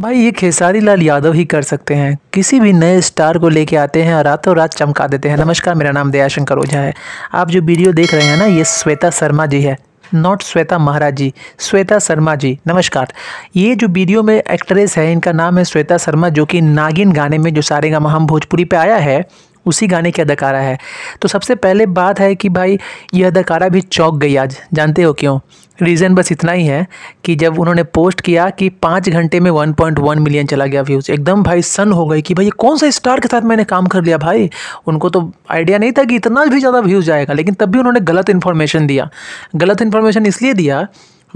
भाई ये खेसारी लाल यादव ही कर सकते हैं किसी भी नए स्टार को लेके आते हैं और रातों रात चमका देते हैं नमस्कार मेरा नाम दयाशंकर ओझा है आप जो वीडियो देख रहे हैं ना ये श्वेता शर्मा जी है नॉट श्वेता महाराज जी श्वेता शर्मा जी नमस्कार ये जो वीडियो में एक्ट्रेस है इनका नाम है श्वेता शर्मा जो कि नागिन गाने में जो सारे गा हम भोजपुरी पर आया है उसी गाने की अदाकारा है तो सबसे पहले बात है कि भाई यह अदाकारा भी चौक गई आज जानते हो क्यों रीज़न बस इतना ही है कि जब उन्होंने पोस्ट किया कि पाँच घंटे में 1.1 मिलियन चला गया व्यूज़ एकदम भाई सन हो गई कि भाई ये कौन सा स्टार के साथ मैंने काम कर लिया भाई उनको तो आइडिया नहीं था कि इतना भी ज़्यादा व्यूज़ जाएगा लेकिन तब भी उन्होंने गलत इन्फॉर्मेशन दिया गलत इन्फॉर्मेशन इसलिए दिया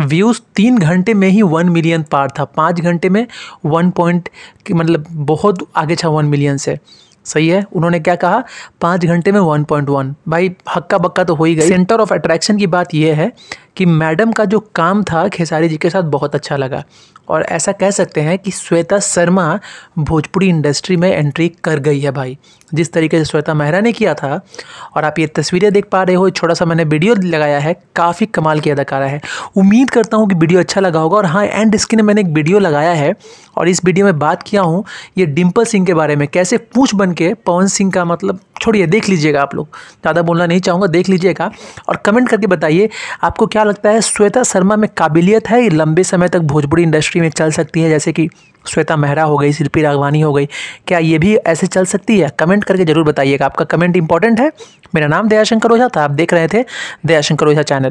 व्यूज़ तीन घंटे में ही वन मिलियन पार था पाँच घंटे में वन पॉइंट मतलब बहुत आगे था वन मिलियन से सही है उन्होंने क्या कहा पाँच घंटे में 1.1 भाई हक्का बक्का तो हो ही गई सेंटर ऑफ अट्रैक्शन की बात यह है कि मैडम का जो काम था खेसारी जी के साथ बहुत अच्छा लगा और ऐसा कह सकते हैं कि श्वेता शर्मा भोजपुरी इंडस्ट्री में एंट्री कर गई है भाई जिस तरीके से श्वेता मेहरा ने किया था और आप ये तस्वीरें देख पा रहे हो छोटा सा मैंने वीडियो लगाया है काफ़ी कमाल की अदाकारा है उम्मीद करता हूँ कि वीडियो अच्छा लगा होगा और हाँ एंड स्क्रीन मैंने एक वीडियो लगाया है और इस वीडियो में बात किया हूँ ये डिम्पल सिंह के बारे में कैसे पूछ बन के पवन सिंह का मतलब छोड़िए देख लीजिएगा आप लोग ज़्यादा बोलना नहीं चाहूँगा देख लीजिएगा और कमेंट करके बताइए आपको क्या लगता है श्वेता शर्मा में काबिलियत है लंबे समय तक भोजपुरी इंडस्ट्री में चल सकती है जैसे कि श्वेता मेहरा हो गई शिल्पी राघवानी हो गई क्या ये भी ऐसे चल सकती है कमेंट करके ज़रूर बताइएगा आपका कमेंट इंपॉर्टेंट है मेरा नाम दयाशंकर ओझा था आप देख रहे थे दयाशंकर ओझा चैनल